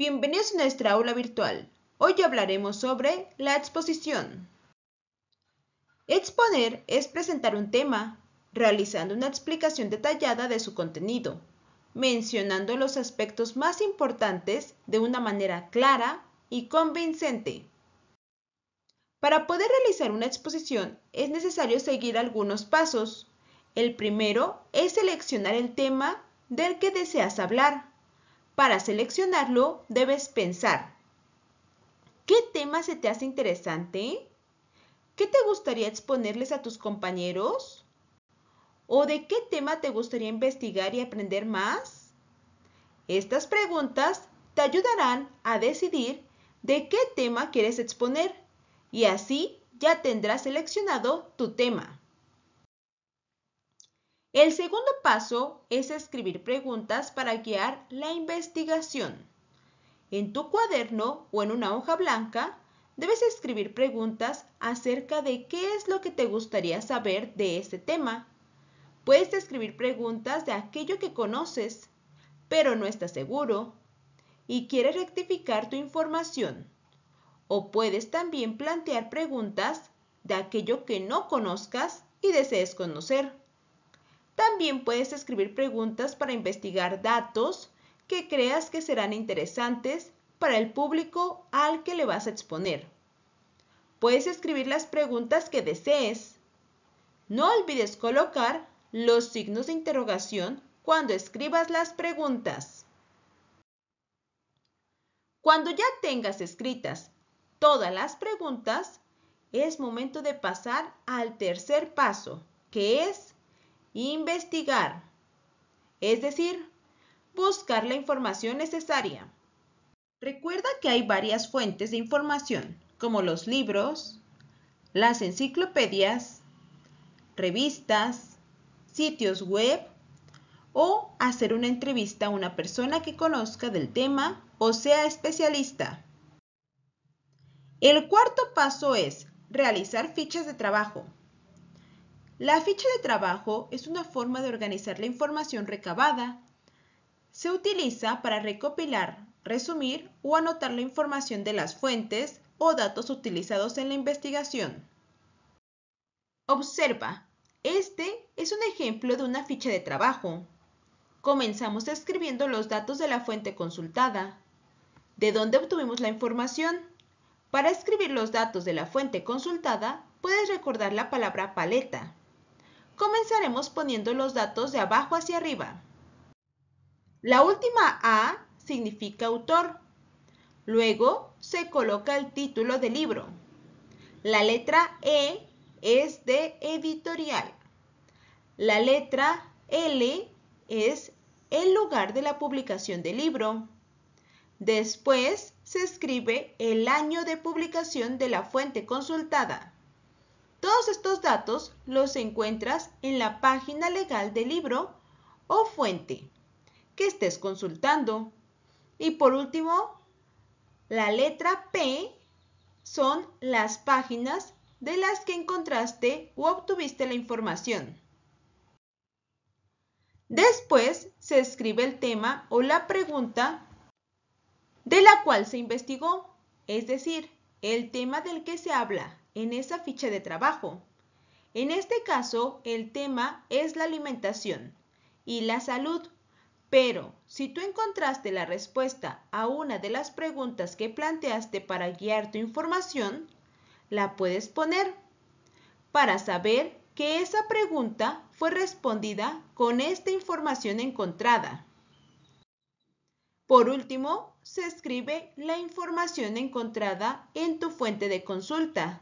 Bienvenidos a nuestra aula virtual. Hoy hablaremos sobre la exposición. Exponer es presentar un tema, realizando una explicación detallada de su contenido, mencionando los aspectos más importantes de una manera clara y convincente. Para poder realizar una exposición es necesario seguir algunos pasos. El primero es seleccionar el tema del que deseas hablar. Para seleccionarlo, debes pensar, ¿qué tema se te hace interesante? ¿Qué te gustaría exponerles a tus compañeros? ¿O de qué tema te gustaría investigar y aprender más? Estas preguntas te ayudarán a decidir de qué tema quieres exponer y así ya tendrás seleccionado tu tema. El segundo paso es escribir preguntas para guiar la investigación. En tu cuaderno o en una hoja blanca, debes escribir preguntas acerca de qué es lo que te gustaría saber de este tema. Puedes escribir preguntas de aquello que conoces, pero no estás seguro y quieres rectificar tu información. O puedes también plantear preguntas de aquello que no conozcas y desees conocer. También puedes escribir preguntas para investigar datos que creas que serán interesantes para el público al que le vas a exponer. Puedes escribir las preguntas que desees. No olvides colocar los signos de interrogación cuando escribas las preguntas. Cuando ya tengas escritas todas las preguntas, es momento de pasar al tercer paso, que es Investigar. Es decir, buscar la información necesaria. Recuerda que hay varias fuentes de información, como los libros, las enciclopedias, revistas, sitios web o hacer una entrevista a una persona que conozca del tema o sea especialista. El cuarto paso es realizar fichas de trabajo. La ficha de trabajo es una forma de organizar la información recabada. Se utiliza para recopilar, resumir o anotar la información de las fuentes o datos utilizados en la investigación. Observa, este es un ejemplo de una ficha de trabajo. Comenzamos escribiendo los datos de la fuente consultada. ¿De dónde obtuvimos la información? Para escribir los datos de la fuente consultada, puedes recordar la palabra paleta. Comenzaremos poniendo los datos de abajo hacia arriba. La última A significa autor. Luego se coloca el título del libro. La letra E es de editorial. La letra L es el lugar de la publicación del libro. Después se escribe el año de publicación de la fuente consultada. Todos estos datos los encuentras en la página legal del libro o fuente que estés consultando. Y por último, la letra P son las páginas de las que encontraste o obtuviste la información. Después se escribe el tema o la pregunta de la cual se investigó, es decir, el tema del que se habla en esa ficha de trabajo. En este caso, el tema es la alimentación y la salud, pero si tú encontraste la respuesta a una de las preguntas que planteaste para guiar tu información, la puedes poner para saber que esa pregunta fue respondida con esta información encontrada. Por último, se escribe la información encontrada en tu fuente de consulta.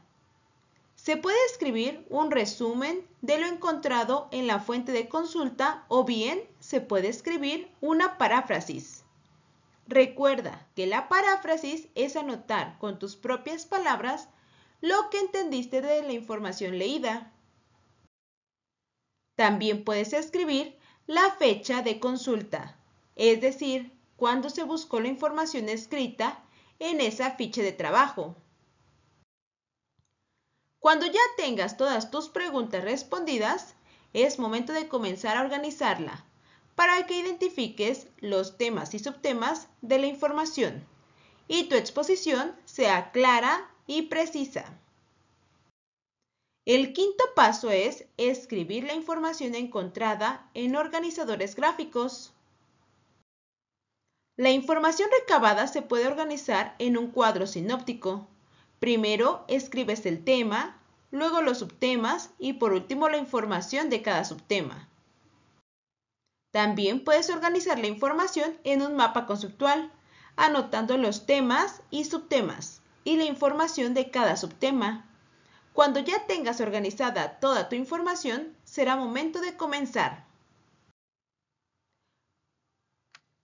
Se puede escribir un resumen de lo encontrado en la fuente de consulta o bien se puede escribir una paráfrasis. Recuerda que la paráfrasis es anotar con tus propias palabras lo que entendiste de la información leída. También puedes escribir la fecha de consulta, es decir, cuando se buscó la información escrita en esa ficha de trabajo. Cuando ya tengas todas tus preguntas respondidas, es momento de comenzar a organizarla para que identifiques los temas y subtemas de la información y tu exposición sea clara y precisa. El quinto paso es escribir la información encontrada en organizadores gráficos. La información recabada se puede organizar en un cuadro sinóptico, Primero escribes el tema, luego los subtemas y por último la información de cada subtema. También puedes organizar la información en un mapa conceptual, anotando los temas y subtemas y la información de cada subtema. Cuando ya tengas organizada toda tu información, será momento de comenzar.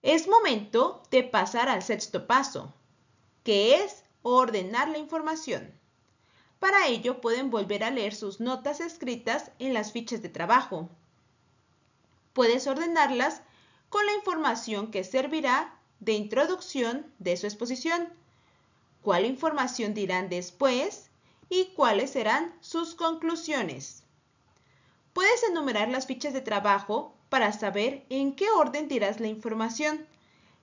Es momento de pasar al sexto paso, que es ordenar la información. Para ello pueden volver a leer sus notas escritas en las fichas de trabajo. Puedes ordenarlas con la información que servirá de introducción de su exposición, cuál información dirán después y cuáles serán sus conclusiones. Puedes enumerar las fichas de trabajo para saber en qué orden dirás la información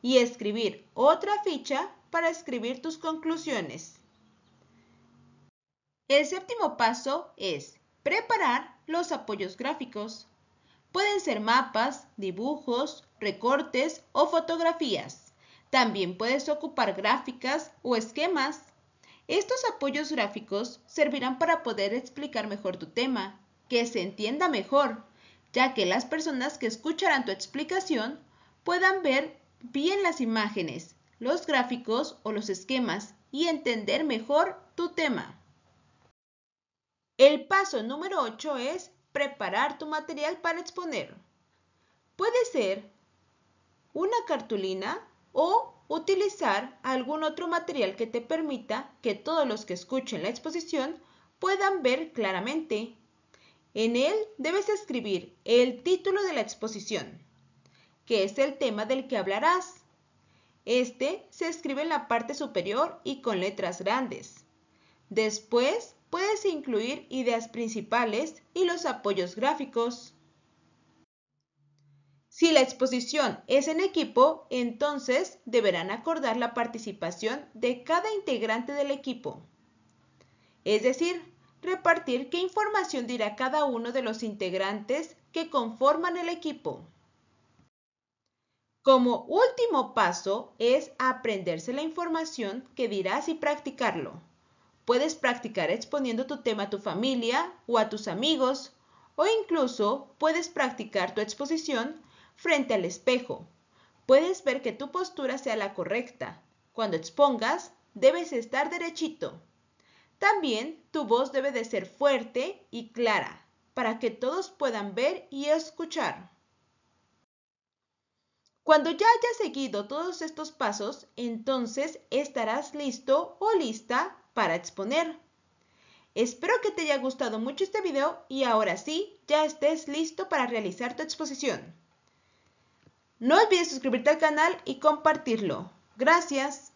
y escribir otra ficha para escribir tus conclusiones. El séptimo paso es preparar los apoyos gráficos. Pueden ser mapas, dibujos, recortes o fotografías. También puedes ocupar gráficas o esquemas. Estos apoyos gráficos servirán para poder explicar mejor tu tema, que se entienda mejor, ya que las personas que escucharán tu explicación puedan ver bien las imágenes los gráficos o los esquemas y entender mejor tu tema. El paso número 8 es preparar tu material para exponer. Puede ser una cartulina o utilizar algún otro material que te permita que todos los que escuchen la exposición puedan ver claramente. En él debes escribir el título de la exposición, que es el tema del que hablarás, este se escribe en la parte superior y con letras grandes. Después puedes incluir ideas principales y los apoyos gráficos. Si la exposición es en equipo, entonces deberán acordar la participación de cada integrante del equipo. Es decir, repartir qué información dirá cada uno de los integrantes que conforman el equipo. Como último paso es aprenderse la información que dirás y practicarlo. Puedes practicar exponiendo tu tema a tu familia o a tus amigos o incluso puedes practicar tu exposición frente al espejo. Puedes ver que tu postura sea la correcta. Cuando expongas, debes estar derechito. También tu voz debe de ser fuerte y clara para que todos puedan ver y escuchar. Cuando ya hayas seguido todos estos pasos, entonces estarás listo o lista para exponer. Espero que te haya gustado mucho este video y ahora sí, ya estés listo para realizar tu exposición. No olvides suscribirte al canal y compartirlo. Gracias.